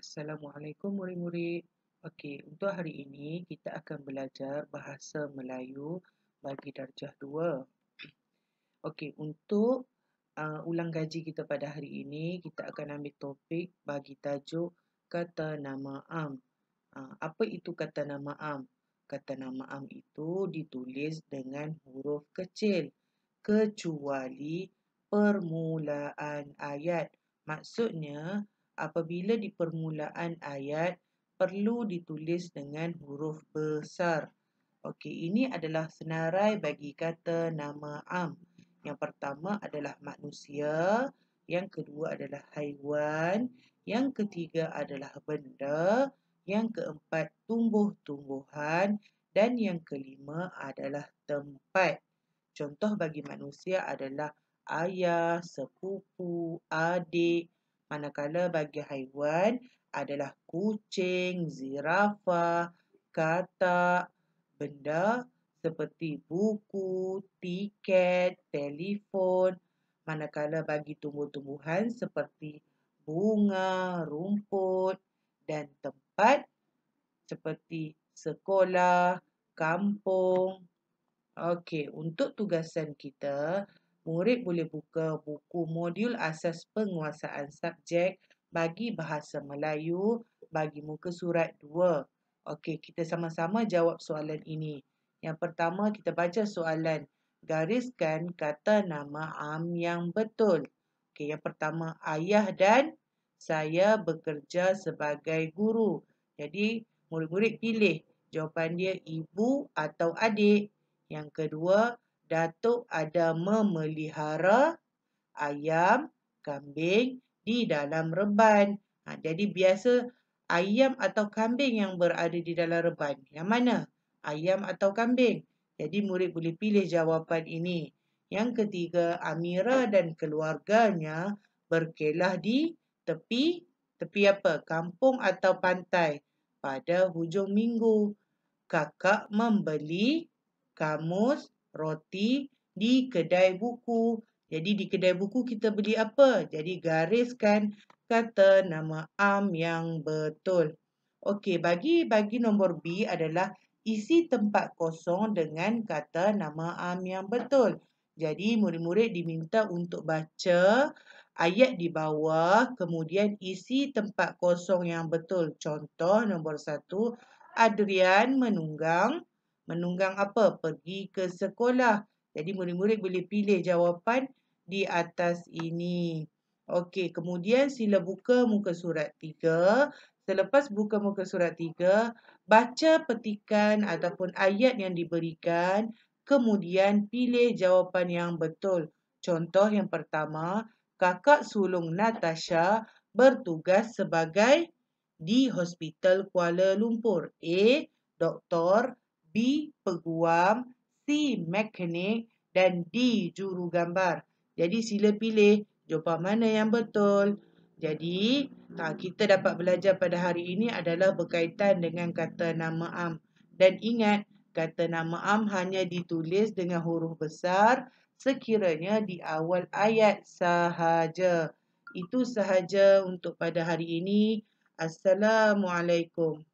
Assalamualaikum murid-murid. Okey, untuk hari ini kita akan belajar bahasa Melayu bagi darjah 2. Okey, untuk uh, ulang gaji kita pada hari ini, kita akan ambil topik bagi tajuk kata nama am. Uh, apa itu kata nama am? Kata nama am itu ditulis dengan huruf kecil kecuali permulaan ayat. Maksudnya apabila di permulaan ayat perlu ditulis dengan huruf besar. Okey, ini adalah senarai bagi kata nama am. Yang pertama adalah manusia, yang kedua adalah haiwan, yang ketiga adalah benda, yang keempat tumbuh-tumbuhan dan yang kelima adalah tempat. Contoh bagi manusia adalah ayah, sepupu, adik, Manakala bagi haiwan adalah kucing, zirafah, katak, benda seperti buku, tiket, telefon. Manakala bagi tumbuh-tumbuhan seperti bunga, rumput dan tempat seperti sekolah, kampung. Okey, untuk tugasan kita, Murid boleh buka buku modul asas penguasaan subjek bagi bahasa Melayu bagi muka surat 2. Okey, kita sama-sama jawab soalan ini. Yang pertama, kita baca soalan. Gariskan kata nama am yang betul. Okey, yang pertama, ayah dan saya bekerja sebagai guru. Jadi, murid-murid pilih jawapan dia ibu atau adik. Yang kedua, Datuk ada memelihara ayam, kambing di dalam reban. Ha, jadi biasa ayam atau kambing yang berada di dalam reban. Yang mana? Ayam atau kambing? Jadi murid boleh pilih jawapan ini. Yang ketiga, Amira dan keluarganya berkelah di tepi tepi apa? Kampung atau pantai pada hujung minggu. Kakak membeli kamus roti di kedai buku. Jadi di kedai buku kita beli apa? Jadi gariskan kata nama am yang betul. Okey, bagi bagi nombor B adalah isi tempat kosong dengan kata nama am yang betul. Jadi murid-murid diminta untuk baca ayat di bawah kemudian isi tempat kosong yang betul. Contoh nombor satu, Adrian menunggang menunggang apa? Pergi ke sekolah. Jadi murid-murid boleh pilih jawapan di atas ini. Okey, kemudian sila buka muka surat 3. Selepas buka muka surat 3, baca petikan ataupun ayat yang diberikan, kemudian pilih jawapan yang betul. Contoh yang pertama, kakak sulung Natasha bertugas sebagai di Hospital Kuala Lumpur. A. Doktor, B. Peguam C. Magnet dan D. Juru Gambar. Jadi sila pilih jawapan mana yang betul Jadi kita dapat belajar pada hari ini adalah berkaitan dengan kata nama am Dan ingat kata nama am hanya ditulis dengan huruf besar sekiranya di awal ayat sahaja Itu sahaja untuk pada hari ini Assalamualaikum